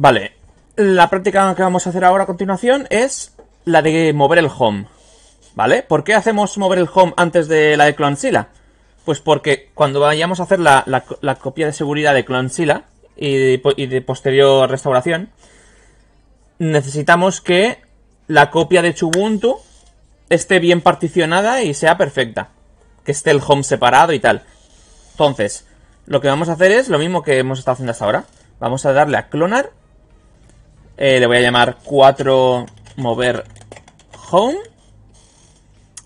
Vale, la práctica que vamos a hacer ahora a continuación es la de mover el home. ¿Vale? ¿Por qué hacemos mover el home antes de la de Clonzilla? Pues porque cuando vayamos a hacer la, copia de seguridad de Clonzilla y de, y de posterior restauración, necesitamos que la copia de Chubuntu esté bien particionada y sea perfecta. Que esté el home separado y tal. Entonces, lo que vamos a hacer es lo mismo que hemos estado haciendo hasta ahora. Vamos a darle a clonar eh, le voy a llamar 4 mover home.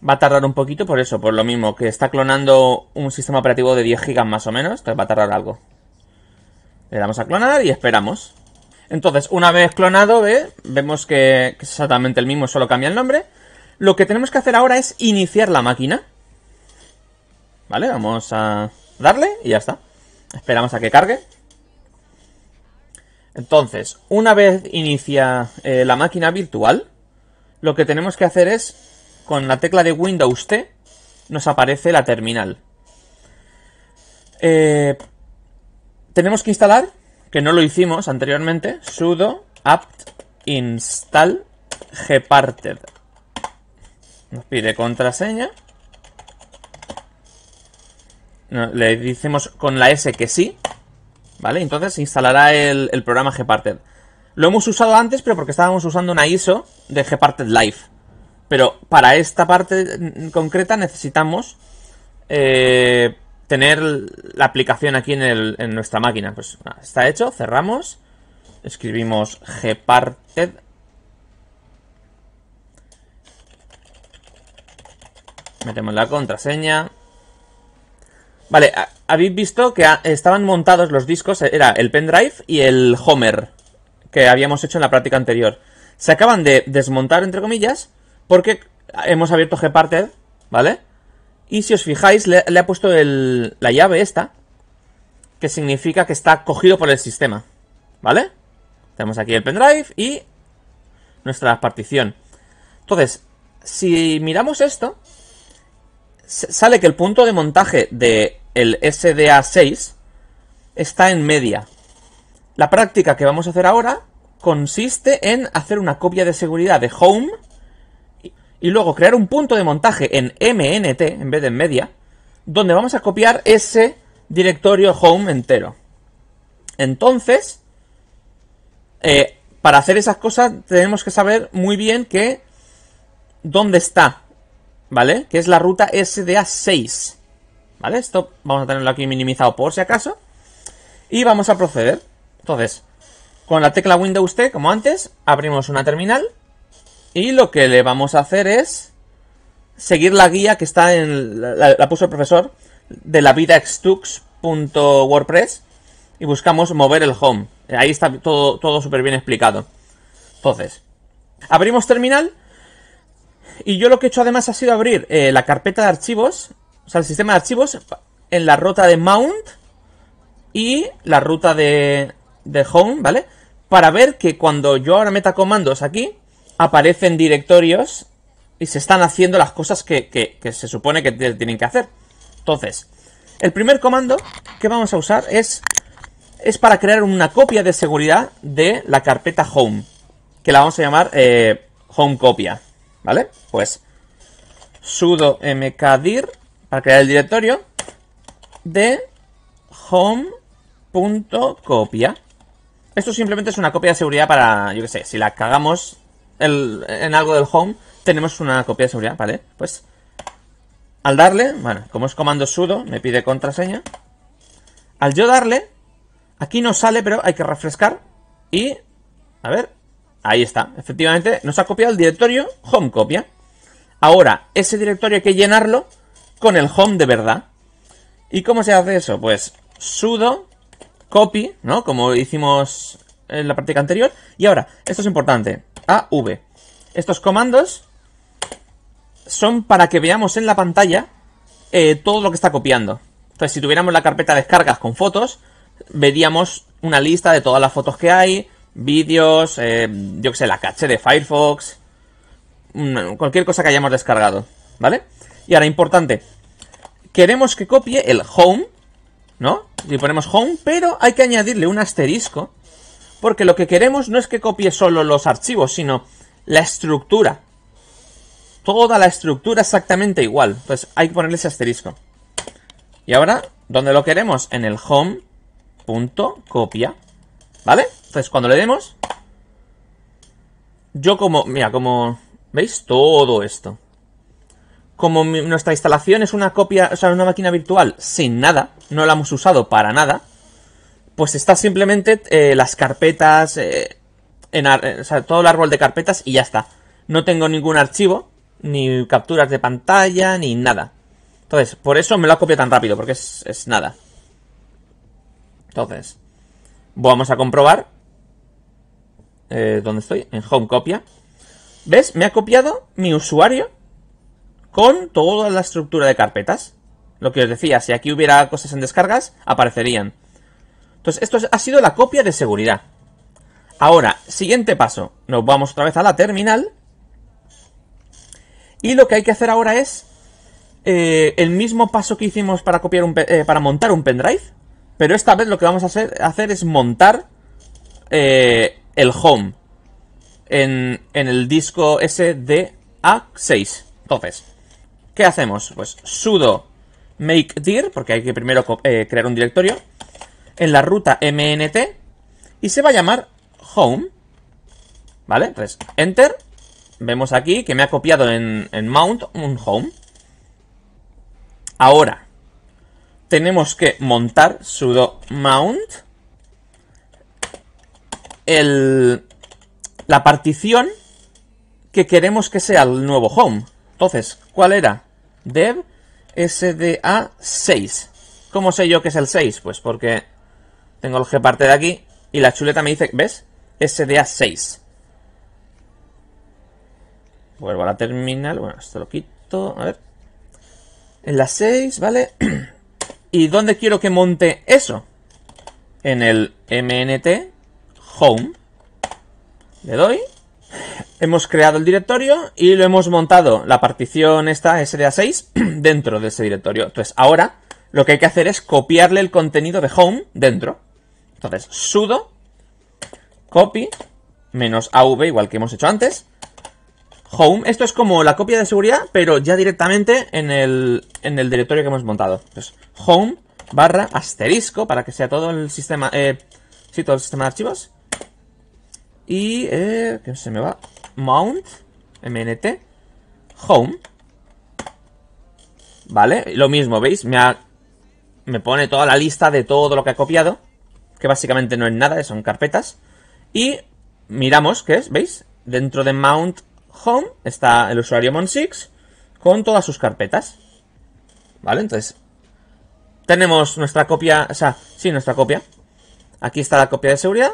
Va a tardar un poquito por eso, por lo mismo, que está clonando un sistema operativo de 10 gigas más o menos, entonces va a tardar algo. Le damos a clonar y esperamos. Entonces, una vez clonado, vemos que es exactamente el mismo, solo cambia el nombre. Lo que tenemos que hacer ahora es iniciar la máquina. Vale, vamos a darle y ya está. Esperamos a que cargue. Entonces, una vez inicia eh, la máquina virtual, lo que tenemos que hacer es, con la tecla de Windows T, nos aparece la terminal. Eh, tenemos que instalar, que no lo hicimos anteriormente, sudo apt install gparted. Nos pide contraseña. le decimos con la S que sí, ¿vale? Entonces se instalará el, programa Gparted. Lo hemos usado antes, pero porque estábamos usando una ISO de Gparted Live. Pero para esta parte concreta necesitamos eh, tener la aplicación aquí en, en nuestra máquina. Pues está hecho, cerramos, escribimos gparted metemos la contraseña Vale, habéis visto que estaban montados los discos, era el pendrive y el Homer, que habíamos hecho en la práctica anterior. Se acaban de desmontar, entre comillas, porque hemos abierto Gparted, ¿vale? Y si os fijáis, le, ha puesto la llave esta, que significa que está cogido por el sistema, ¿vale? Tenemos aquí el pendrive y nuestra partición. Entonces, si miramos esto, sale que el punto de montaje de el SDA6, está en media. La práctica que vamos a hacer ahora consiste en hacer una copia de seguridad de home y luego crear un punto de montaje en MNT en vez de en media, donde vamos a copiar ese directorio home entero. Entonces, eh, para hacer esas cosas tenemos que saber muy bien que dónde está, ¿vale? Que es la ruta SDA 6. ¿Vale? Esto vamos a tenerlo aquí minimizado por si acaso. Y vamos a proceder. Entonces, con la tecla Windows T, como antes, abrimos una terminal. Y lo que le vamos a hacer es seguir la guía que está en... La, puso el profesor de la vida Y buscamos mover el home. Eh, ahí está todo, todo súper bien explicado. Entonces, abrimos terminal. Y yo lo que he hecho además ha sido abrir eh, la carpeta de archivos sea, el sistema de archivos en la ruta de mount y la ruta de, home, ¿vale? Para ver que cuando yo ahora meta comandos aquí, aparecen directorios y se están haciendo las cosas que, se supone que tienen que hacer. Entonces, el primer comando que vamos a usar es, es para crear una copia de seguridad de la carpeta home, que la vamos a llamar eh, home copia, ¿vale? Pues sudo mkdir para crear el directorio de home.copia. Esto simplemente es una copia de seguridad para, yo qué sé, si la cagamos en algo del home, tenemos una copia de seguridad, ¿vale? Pues al darle, bueno, como es comando sudo, me pide contraseña. Al yo darle, aquí no sale, pero hay que refrescar y, a ver, ahí está. Efectivamente, nos ha copiado el directorio home copia. Ahora, ese directorio hay que llenarlo con el home de verdad. ¿Y cómo se hace eso? Pues sudo copy, ¿no? Como hicimos en la práctica anterior. Y ahora, esto es importante, AV. Estos comandos son para que veamos en la pantalla eh, todo lo que está copiando. Entonces, si tuviéramos la carpeta descargas con fotos, veríamos una lista de todas las fotos que hay, vídeos, eh, yo que sé, la caché de Firefox, cualquier cosa que hayamos descargado, ¿vale? Y ahora, importante. Queremos que copie el home, ¿no? Y ponemos home, pero hay que añadirle un asterisco. Porque lo que queremos no es que copie solo los archivos, sino la estructura. Toda la estructura exactamente igual. Entonces hay que ponerle ese asterisco. Y ahora, ¿dónde lo queremos? En el home.copia. ¿Vale? Entonces cuando le demos... Yo como... Mira, como... ¿Veis? Todo esto como nuestra instalación es una copia, o sea, una máquina virtual sin nada, no la hemos usado para nada, pues está simplemente eh, las carpetas, eh, en eh, todo el árbol de carpetas y ya está. No tengo ningún archivo, ni capturas de pantalla, ni nada. Entonces, por eso me lo copia tan rápido, porque es, nada. Entonces, vamos a comprobar. ¿Dónde estoy? En Home Copia. ¿Ves? Me ha copiado mi usuario con toda la estructura de carpetas. Lo que os decía, si aquí hubiera cosas en descargas, aparecerían. Entonces, esto ha sido la copia de seguridad. Ahora, siguiente paso. Nos vamos otra vez a la terminal. Y lo que hay que hacer ahora es eh, el mismo paso que hicimos para, copiar eh, para montar un pendrive. Pero esta vez lo que vamos a hacer, es montar eh, el home en, en el disco SD A6. Entonces, ¿Qué hacemos? Pues sudo make dir, porque hay que primero eh, crear un directorio, en la ruta mnt, y se va a llamar home, ¿vale? Entonces, enter, vemos aquí que me ha copiado en, mount un home. Ahora, tenemos que montar sudo mount el, la partición que queremos que sea el nuevo home. Entonces, ¿cuál era? Dev SDA 6. ¿Cómo sé yo que es el 6? Pues porque tengo el G parte de aquí y la chuleta me dice, ¿ves? SDA 6. Vuelvo a la terminal. Bueno, esto lo quito. A ver. En la 6, ¿vale? ¿Y dónde quiero que monte eso? En el mnt home. Le doy hemos creado el directorio y lo hemos montado, la partición esta SDA6, dentro de ese directorio. Entonces, ahora lo que hay que hacer es copiarle el contenido de home dentro. Entonces, sudo copy menos AV, igual que hemos hecho antes. Home, esto es como la copia de seguridad, pero ya directamente en el, en el directorio que hemos montado. Entonces, home barra asterisco para que sea todo el sistema, eh, sí, todo el sistema de archivos. Y, eh, se me va, mount, mnt, home, ¿vale? Lo mismo, ¿veis? Me, me pone toda la lista de todo lo que ha copiado, que básicamente no es nada, son carpetas, y miramos qué es, ¿veis? Dentro de mount home está el usuario monsix 6 con todas sus carpetas, ¿vale? Entonces, tenemos nuestra copia, o sea, sí, nuestra copia. Aquí está la copia de seguridad,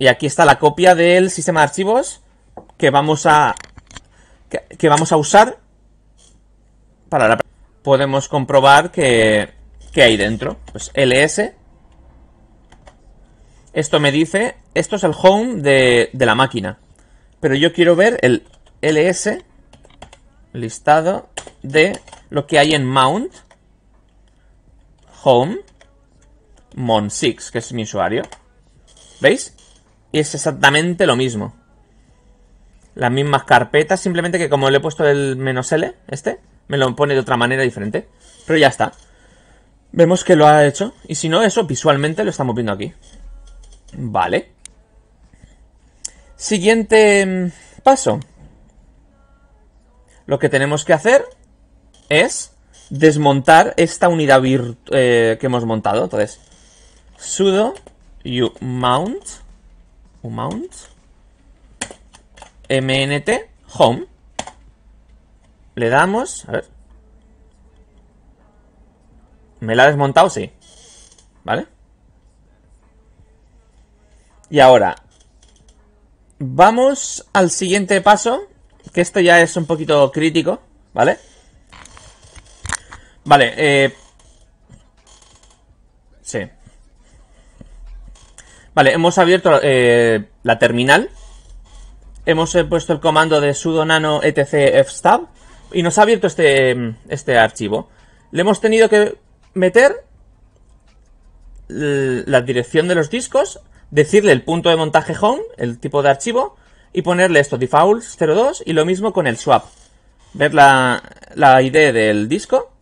y aquí está la copia del sistema de archivos que vamos a, que, vamos a usar para la... Podemos comprobar que, que hay dentro. Pues ls. Esto me dice, esto es el home de, de la máquina. Pero yo quiero ver el ls listado de lo que hay en mount home mon6, que es mi usuario. ¿Veis? Y es exactamente lo mismo. Las mismas carpetas, simplemente que como le he puesto el menos L, este, me lo pone de otra manera diferente. Pero ya está. Vemos que lo ha hecho. Y si no, eso visualmente lo estamos viendo aquí. Vale. Siguiente mm, paso. Lo que tenemos que hacer es desmontar esta unidad eh, que hemos montado. Entonces, sudo U mount un mount MNT. Home. Le damos. A ver. ¿Me la ha desmontado? Sí. ¿Vale? Y ahora. Vamos al siguiente paso. Que esto ya es un poquito crítico. ¿Vale? Vale, eh. Sí. Vale, hemos abierto eh, la terminal. Hemos eh, puesto el comando de sudo nano etc fstab. Y nos ha abierto este, mm, este archivo. Le hemos tenido que meter la dirección de los discos, decirle el punto de montaje home, el tipo de archivo, y ponerle esto, default 02, y lo mismo con el swap. Ver la, la ID del disco,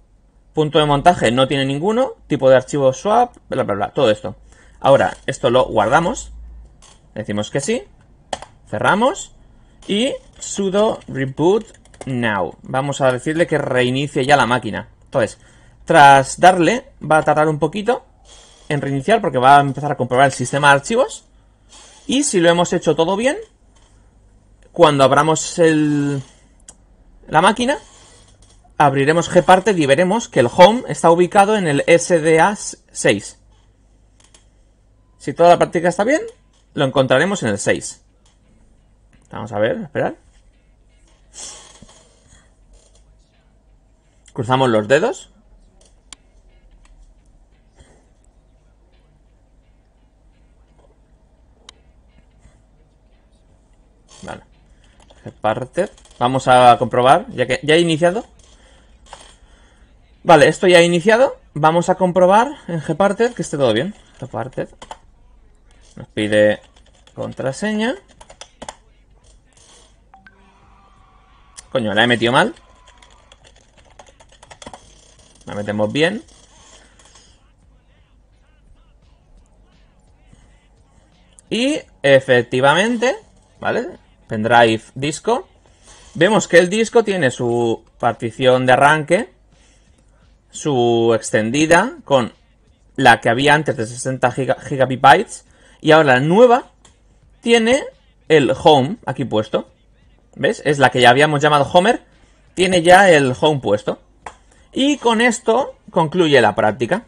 punto de montaje no tiene ninguno, tipo de archivo swap, bla, bla, bla, todo esto. Ahora, esto lo guardamos. Decimos que sí. Cerramos. Y sudo reboot now. Vamos a decirle que reinicie ya la máquina. Entonces, tras darle, va a tardar un poquito en reiniciar porque va a empezar a comprobar el sistema de archivos. Y si lo hemos hecho todo bien, cuando abramos la máquina, abriremos Gparted y veremos que el home está ubicado en el SDA 6. Si toda la práctica está bien, lo encontraremos en el 6. Vamos a ver, esperar. Cruzamos los dedos. Vale. Vamos a comprobar, ya que ya he iniciado. Vale, esto ya ha iniciado. Vamos a comprobar en Gparted que esté todo bien. Gparted. Nos pide contraseña. Coño, la he metido mal. La metemos bien. Y efectivamente, ¿vale? Pendrive disco. Vemos que el disco tiene su partición de arranque, su extendida con la que había antes de 60 gigabytes y ahora la nueva tiene el home aquí puesto. ¿Ves? Es la que ya habíamos llamado Homer. Tiene ya el home puesto. Y con esto concluye la práctica.